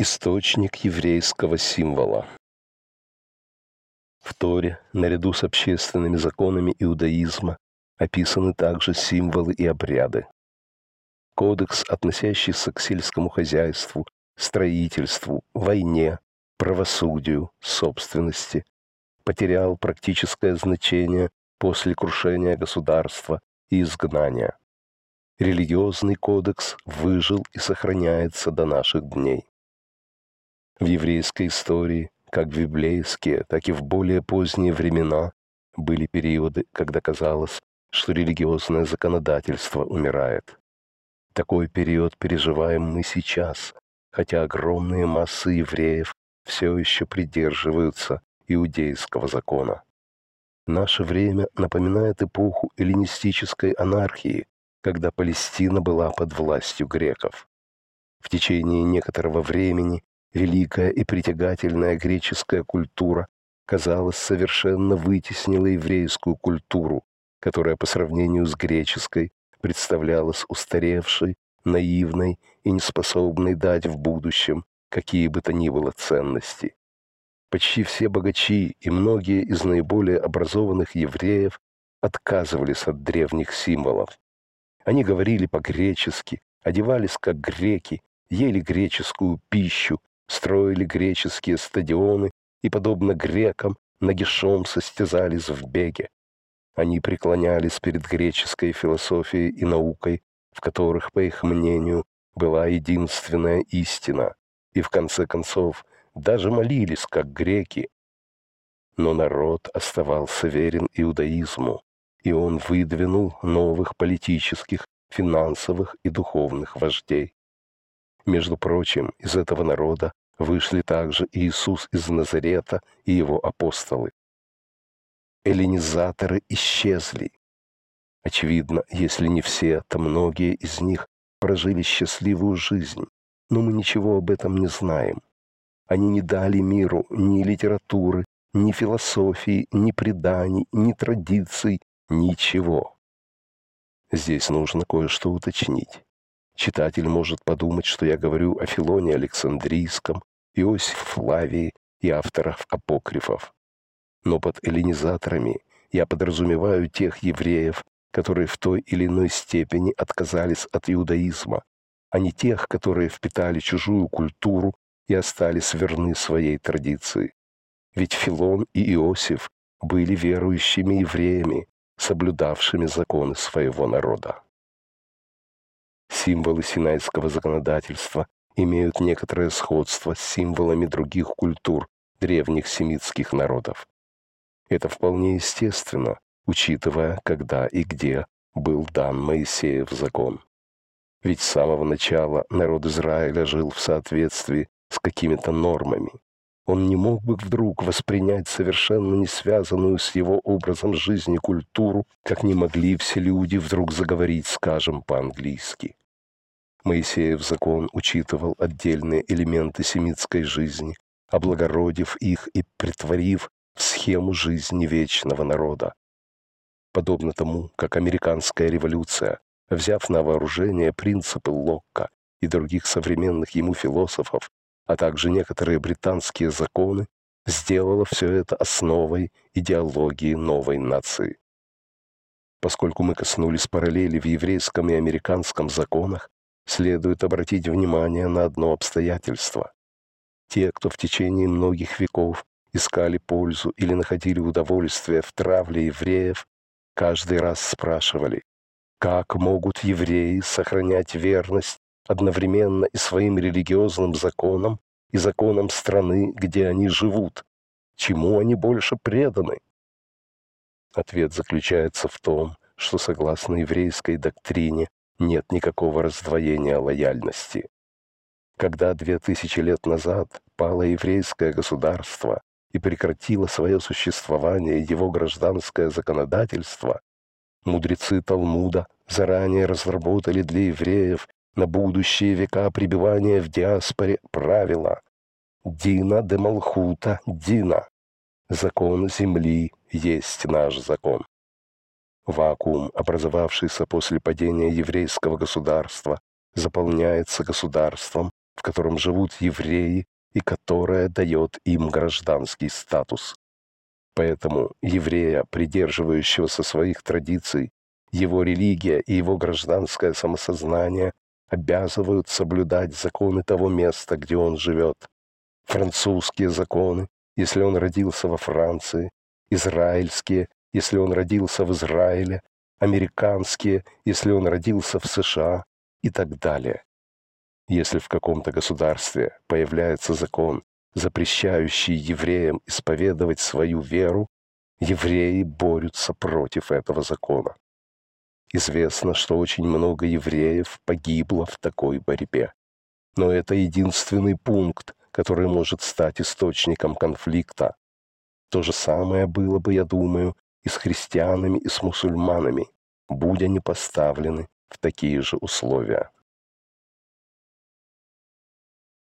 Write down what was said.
источник еврейского символа. В Торе, наряду с общественными законами иудаизма, описаны также символы и обряды. Кодекс, относящийся к сельскому хозяйству, строительству, войне, правосудию, собственности, потерял практическое значение после крушения государства и изгнания. Религиозный кодекс выжил и сохраняется до наших дней. В еврейской истории, как в библейские, так и в более поздние времена, были периоды, когда казалось, что религиозное законодательство умирает. Такой период переживаем мы сейчас, хотя огромные массы евреев все еще придерживаются иудейского закона. Наше время напоминает эпоху эллинистической анархии, когда Палестина была под властью греков. В течение некоторого времени Великая и притягательная греческая культура, казалось, совершенно вытеснила еврейскую культуру, которая по сравнению с греческой представлялась устаревшей, наивной и неспособной дать в будущем какие бы то ни было ценности. Почти все богачи и многие из наиболее образованных евреев отказывались от древних символов. Они говорили по-гречески, одевались как греки, ели греческую пищу, строили греческие стадионы и, подобно грекам, нагишом состязались в беге. Они преклонялись перед греческой философией и наукой, в которых, по их мнению, была единственная истина, и, в конце концов, даже молились, как греки. Но народ оставался верен иудаизму, и он выдвинул новых политических, финансовых и духовных вождей. Между прочим, из этого народа вышли также Иисус из Назарета и его апостолы. Эллинизаторы исчезли. Очевидно, если не все, то многие из них прожили счастливую жизнь, но мы ничего об этом не знаем. Они не дали миру ни литературы, ни философии, ни преданий, ни традиций, ничего. Здесь нужно кое-что уточнить. Читатель может подумать, что я говорю о Филоне Александрийском, Иосиф Лавий и авторов апокрифов. Но под эллинизаторами я подразумеваю тех евреев, которые в той или иной степени отказались от иудаизма, а не тех, которые впитали чужую культуру и остались верны своей традиции. Ведь Филон и Иосиф были верующими евреями, соблюдавшими законы своего народа. Символы синайского законодательства имеют некоторое сходство с символами других культур древних семитских народов. Это вполне естественно, учитывая, когда и где был дан Моисеев закон. Ведь с самого начала народ Израиля жил в соответствии с какими-то нормами. Он не мог бы вдруг воспринять совершенно не связанную с его образом жизни культуру, как не могли все люди вдруг заговорить, скажем, по-английски. Моисеев закон учитывал отдельные элементы семитской жизни, облагородив их и притворив в схему жизни вечного народа. Подобно тому, как американская революция, взяв на вооружение принципы Локка и других современных ему философов, а также некоторые британские законы, сделала все это основой идеологии новой нации. Поскольку мы коснулись параллели в еврейском и американском законах, следует обратить внимание на одно обстоятельство. Те, кто в течение многих веков искали пользу или находили удовольствие в травле евреев, каждый раз спрашивали, как могут евреи сохранять верность одновременно и своим религиозным законам, и законам страны, где они живут, чему они больше преданы? Ответ заключается в том, что согласно еврейской доктрине нет никакого раздвоения лояльности. Когда две тысячи лет назад пало еврейское государство и прекратило свое существование его гражданское законодательство, мудрецы Талмуда заранее разработали для евреев на будущие века пребывания в диаспоре правила «Дина де Малхута Дина» «Закон земли есть наш закон». Вакуум, образовавшийся после падения еврейского государства, заполняется государством, в котором живут евреи и которое дает им гражданский статус. Поэтому еврея, придерживающегося своих традиций, его религия и его гражданское самосознание обязывают соблюдать законы того места, где он живет. Французские законы, если он родился во Франции, израильские, если он родился в Израиле, американские, если он родился в США и так далее. Если в каком-то государстве появляется закон, запрещающий евреям исповедовать свою веру, евреи борются против этого закона. Известно, что очень много евреев погибло в такой борьбе. Но это единственный пункт, который может стать источником конфликта. То же самое было бы, я думаю, и с христианами, и с мусульманами, будя они поставлены в такие же условия.